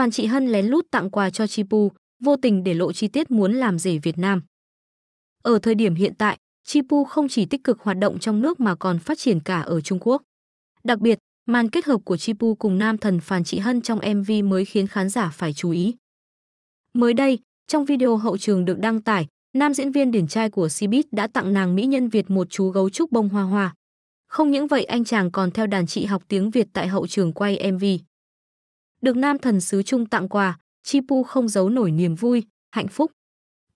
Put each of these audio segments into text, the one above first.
Phan Trị Hân lén lút tặng quà cho Chipu, vô tình để lộ chi tiết muốn làm rể Việt Nam. Ở thời điểm hiện tại, Chipu không chỉ tích cực hoạt động trong nước mà còn phát triển cả ở Trung Quốc. Đặc biệt, màn kết hợp của Chipu cùng nam thần Phan Trị Hân trong MV mới khiến khán giả phải chú ý. Mới đây, trong video hậu trường được đăng tải, nam diễn viên điển trai của Cbiz đã tặng nàng mỹ nhân Việt một chú gấu trúc bông hoa hoa. Không những vậy anh chàng còn theo đàn chị học tiếng Việt tại hậu trường quay MV. Được nam thần sứ Trung tặng quà, Chi không giấu nổi niềm vui, hạnh phúc.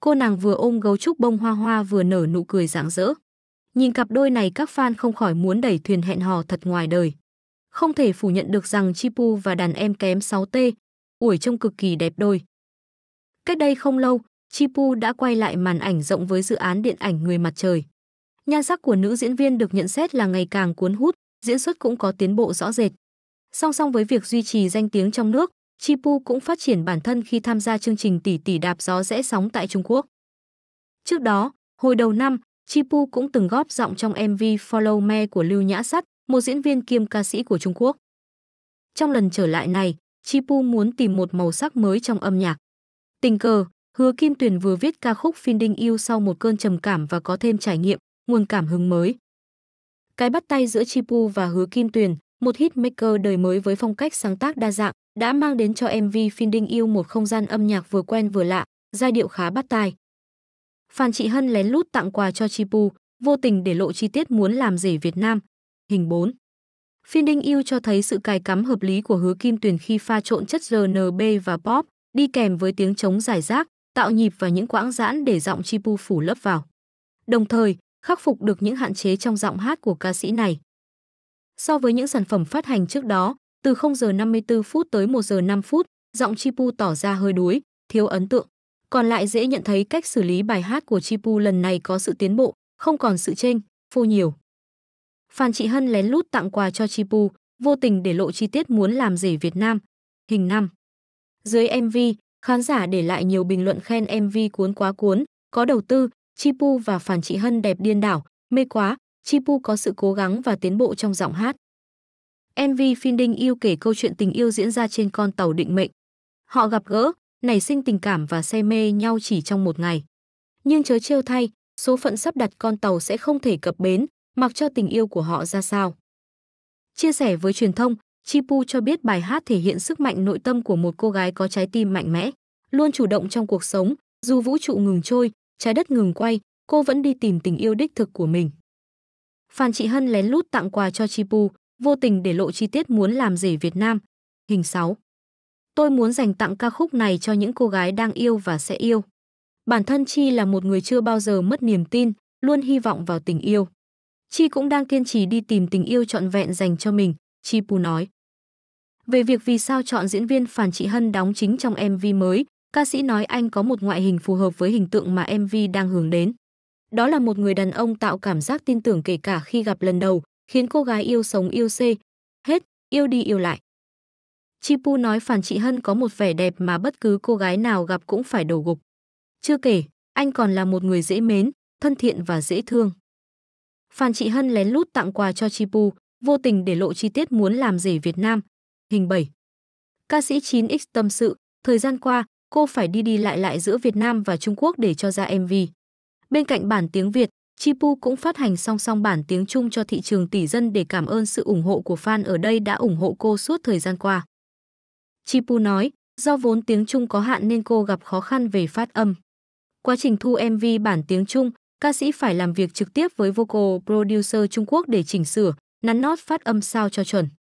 Cô nàng vừa ôm gấu trúc bông hoa hoa vừa nở nụ cười rạng rỡ. Nhìn cặp đôi này các fan không khỏi muốn đẩy thuyền hẹn hò thật ngoài đời. Không thể phủ nhận được rằng Chi và đàn em kém 6T, ủi trông cực kỳ đẹp đôi. Cách đây không lâu, Chi đã quay lại màn ảnh rộng với dự án điện ảnh Người Mặt Trời. Nhan sắc của nữ diễn viên được nhận xét là ngày càng cuốn hút, diễn xuất cũng có tiến bộ rõ rệt. Song song với việc duy trì danh tiếng trong nước, Chipu cũng phát triển bản thân khi tham gia chương trình tỷ tỷ đạp gió rẽ sóng tại Trung Quốc. Trước đó, hồi đầu năm, Chipu cũng từng góp giọng trong MV Follow Me của Lưu Nhã Sắt, một diễn viên kiêm ca sĩ của Trung Quốc. Trong lần trở lại này, Chipu muốn tìm một màu sắc mới trong âm nhạc. Tình cờ, Hứa Kim Tuyền vừa viết ca khúc Finding You sau một cơn trầm cảm và có thêm trải nghiệm, nguồn cảm hứng mới. Cái bắt tay giữa Chipu và Hứa Kim Tuyền, một hitmaker đời mới với phong cách sáng tác đa dạng, đã mang đến cho MV phim Đinh Yêu một không gian âm nhạc vừa quen vừa lạ, giai điệu khá bắt tai. Phan Trị Hân lén lút tặng quà cho Chipu, vô tình để lộ chi tiết muốn làm rể Việt Nam. Hình 4 Phiên Đinh Yêu cho thấy sự cài cắm hợp lý của hứa kim tuyển khi pha trộn chất RNB và pop, đi kèm với tiếng trống giải rác, tạo nhịp và những quãng giãn để giọng Chipu phủ lấp vào. Đồng thời, khắc phục được những hạn chế trong giọng hát của ca sĩ này. So với những sản phẩm phát hành trước đó, từ 0 giờ 54 phút tới 1 giờ 5 phút, giọng Chipu tỏ ra hơi đuối, thiếu ấn tượng. Còn lại dễ nhận thấy cách xử lý bài hát của Chipu lần này có sự tiến bộ, không còn sự chênh, phô nhiều. Phan Trị Hân lén lút tặng quà cho Chipu, vô tình để lộ chi tiết muốn làm rể Việt Nam. Hình 5. Dưới MV, khán giả để lại nhiều bình luận khen MV cuốn quá cuốn, có đầu tư, Chipu và Phan Trị Hân đẹp điên đảo, mê quá, Chipu có sự cố gắng và tiến bộ trong giọng hát. MV Finding Yêu kể câu chuyện tình yêu diễn ra trên con tàu định mệnh. Họ gặp gỡ, nảy sinh tình cảm và say mê nhau chỉ trong một ngày. Nhưng chớ trêu thay, số phận sắp đặt con tàu sẽ không thể cập bến, mặc cho tình yêu của họ ra sao. Chia sẻ với truyền thông, Chipu cho biết bài hát thể hiện sức mạnh nội tâm của một cô gái có trái tim mạnh mẽ, luôn chủ động trong cuộc sống, dù vũ trụ ngừng trôi, trái đất ngừng quay, cô vẫn đi tìm tình yêu đích thực của mình. Phan Trị Hân lén lút tặng quà cho Chipu, vô tình để lộ chi tiết muốn làm rể Việt Nam. Hình 6. Tôi muốn dành tặng ca khúc này cho những cô gái đang yêu và sẽ yêu. Bản thân Chi là một người chưa bao giờ mất niềm tin, luôn hy vọng vào tình yêu. Chi cũng đang kiên trì đi tìm tình yêu trọn vẹn dành cho mình, Chi Pu nói. Về việc vì sao chọn diễn viên Phan Trị Hân đóng chính trong MV mới, ca sĩ nói anh có một ngoại hình phù hợp với hình tượng mà MV đang hướng đến. Đó là một người đàn ông tạo cảm giác tin tưởng kể cả khi gặp lần đầu, khiến cô gái yêu sống yêu xê. Hết, yêu đi yêu lại. Chipu nói Phản chị Hân có một vẻ đẹp mà bất cứ cô gái nào gặp cũng phải đổ gục. Chưa kể, anh còn là một người dễ mến, thân thiện và dễ thương. Phan Trị Hân lén lút tặng quà cho Chipu, vô tình để lộ chi tiết muốn làm rể Việt Nam. Hình 7. Ca sĩ 9X tâm sự, thời gian qua, cô phải đi đi lại lại giữa Việt Nam và Trung Quốc để cho ra MV. Bên cạnh bản tiếng Việt, Chipu cũng phát hành song song bản tiếng Trung cho thị trường tỷ dân để cảm ơn sự ủng hộ của fan ở đây đã ủng hộ cô suốt thời gian qua. Chipu nói, do vốn tiếng Trung có hạn nên cô gặp khó khăn về phát âm. Quá trình thu MV bản tiếng Trung, ca sĩ phải làm việc trực tiếp với vocal producer Trung Quốc để chỉnh sửa, nắn nót phát âm sao cho chuẩn.